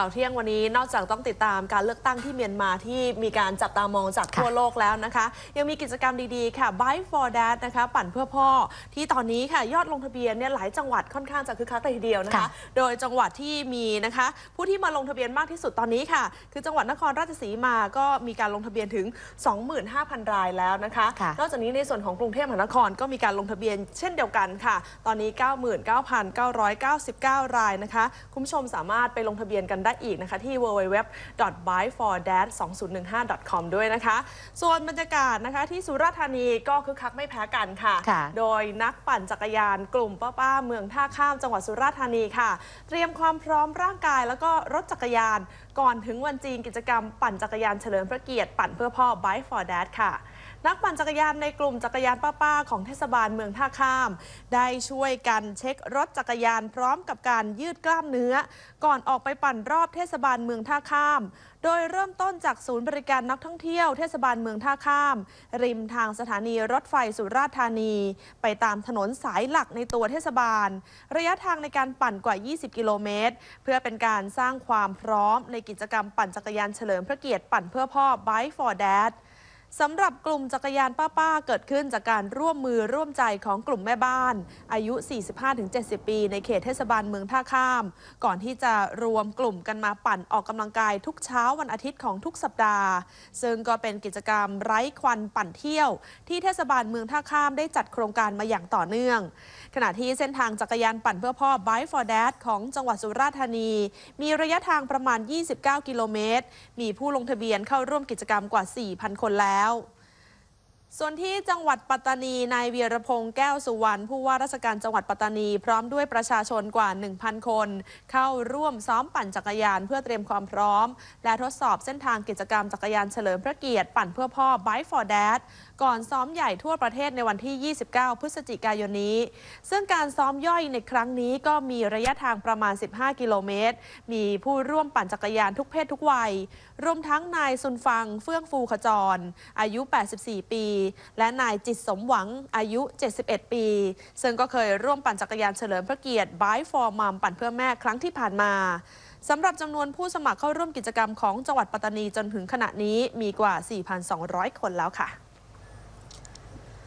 ข่าวเที่ยงวันนี้นอกจากต้องติดตามการเลือกตั้งที่เมียนมาที่มีการจับตามองจากทั่วโลกแล้วนะคะ ยังมีกิจกรรมดีๆ ค่ะ b y k e for Dad นะคะปั่นเพื่อพ่อที่ตอนนี้ค่ะยอดลงทะเบียนเนี่ยหลายจังหวัดค่อนข้างจะคึกคักเลยทีเดียวนะคะโดยจังหวัดที่มีนะคะ ผู้ที่มาลงทะเบียนมากที่สุดตอนนี้ค่ะ คือจังหวัดนครราชสีมาก็มีการลงทะเบียนถึง 25,000 รายแล้วนะคะคะนอกจากนี้ในส่วนของกรุงเทพมหานครก็มีการลงทะเบียนเช่นเดียวกันค่ะ ตอนนี้ 99,999 รายนะคะ คุณผู้ชมสามารถไปลงทะเบียนกันได้ได้อีกนะคะที่ www b y f o r d a d 2 0 1 5 com ด้วยนะคะ ส่วนบรรยากาศนะคะที่สุราษฎร์ธานีก็คึกคักไม่แพ้กันค่ะ โดยนักปั่นจักรยานกลุ่มป้าป้าเมืองท่าข้ามจังหวัดสุราษฎร์ธานีค่ะ เตรียมความพร้อมร่างกายแล้วก็รถจักรยานก่อนถึงวันจีนกิจกรรม ปั่นจักรยานเฉลิมพระเกียรติปั่นเพื่อพ่อ b y f o r d a d ค่ะนักปั่นจักรยานในกลุ่มจักรยานป้าๆของเทศบาลเมืองท่าข้าม ได้ช่วยกันเช็ครถจักรยานพร้อมกับการยืดกล้ามเนื้อ ก่อนออกไปปั่นรอบเทศบาลเมืองท่าข้าม โดยเริ่มต้นจากศูนย์บริการนักท่องเที่ยวเทศบาลเมืองท่าข้าม ริมทางสถานีรถไฟสุราษฎร์ธานีไปตามถนนสายหลักในตัวเทศบาล ระยะทางในการปั่นกว่า 20 กิโลเมตร เพื่อเป็นการสร้างความพร้อมในกิจกรรมปั่นจักรยานเฉลิมพระเกียรติปั่นเพื่อพ่อ Bike for Dad สำหรับกลุ่มจักรยานป้าๆเกิดขึ้นจากการร่วมมือร่วมใจของกลุ่มแม่บ้าน อายุ 45-70 ปีในเขตเทศบาลเมืองท่าข้าม ก่อนที่จะรวมกลุ่มกันมาปั่นออกกำลังกายทุกเช้าวันอาทิตย์ของทุกสัปดาห์ ซึ่งก็เป็นกิจกรรมไร้ควันปั่นเที่ยว ที่เทศบาลเมืองท่าข้ามได้จัดโครงการมาอย่างต่อเนื่อง ขณะที่เส้นทางจักรยานปั่นเพื่อพ่อ Bike for Dad ของจังหวัดสุราษฎร์ธานี มีระยะทางประมาณ 29 กิโลเมตรมีผู้ลงทะเบียนเข้าร่วมกิจกรรมกว่า 4,000 คนแล้ว out ส่วนที่จังหวัดปัตตานี นายเวียรพงศ์แก้วสุวรรณผู้ว่าราชการจังหวัดปัตตานีพร้อมด้วยประชาชนกว่า 1,000 คน เข้าร่วมซ้อมปั่นจักรยานเพื่อเตรียมความพร้อม และทดสอบเส้นทางกิจกรรมจักรยานเฉลิมพระเกียรติปั่นเพื่อพ่อ Bike for Dad ก่อนซ้อมใหญ่ทั่วประเทศในวันที่ 29 พฤศจิกายนนี้ ซึ่งการซ้อมย่อยในครั้งนี้ก็มีระยะทางประมาณ 15 กิโลเมตร มีผู้ร่วมปั่นจักรยานทุกเพศทุกวัยรวมทั้งนายสุนฟัง เฟื่องฟูขจร อายุ84ปีและนายจิตสมหวังอายุ 71 ปี ซึ่งก็เคยร่วมปั่นจักรยานเฉลิมพระเกียรติบายฟอร์มามปั่นเพื่อแม่ครั้งที่ผ่านมาสำหรับจำนวนผู้สมัครเข้าร่วมกิจกรรมของจังหวัดปัตตานีจนถึงขณะนี้มีกว่า 4,200 คนแล้วค่ะ